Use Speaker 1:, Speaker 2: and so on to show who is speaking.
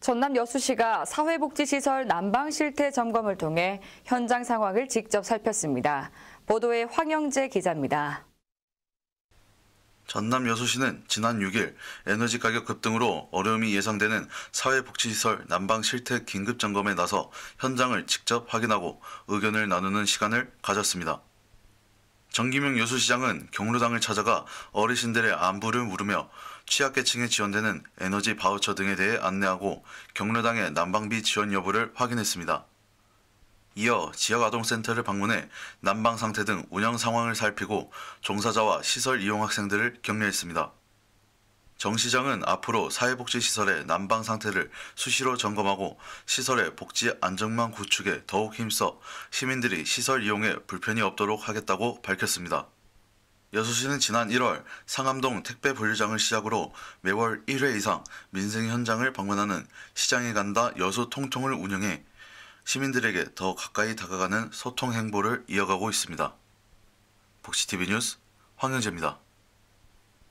Speaker 1: 전남 여수시가 사회복지시설 난방실태 점검을 통해 현장 상황을 직접 살폈습니다. 보도에 황영재 기자입니다.
Speaker 2: 전남 여수시는 지난 6일 에너지 가격 급등으로 어려움이 예상되는 사회복지시설 난방 실태 긴급 점검에 나서 현장을 직접 확인하고 의견을 나누는 시간을 가졌습니다. 정기명 여수시장은 경로당을 찾아가 어르신들의 안부를 물으며 취약계층에 지원되는 에너지 바우처 등에 대해 안내하고 경로당의 난방비 지원 여부를 확인했습니다. 이어 지역아동센터를 방문해 난방 상태 등 운영 상황을 살피고 종사자와 시설 이용 학생들을 격려했습니다. 정 시장은 앞으로 사회복지시설의 난방 상태를 수시로 점검하고 시설의 복지 안정망 구축에 더욱 힘써 시민들이 시설 이용에 불편이 없도록 하겠다고 밝혔습니다. 여수시는 지난 1월 상암동 택배 분류장을 시작으로 매월 1회 이상 민생 현장을 방문하는 시장에 간다 여수 통통을 운영해 시민들에게 더 가까이 다가가는 소통 행보를 이어가고 있습니다. 복지TV 뉴스 황영재입니다.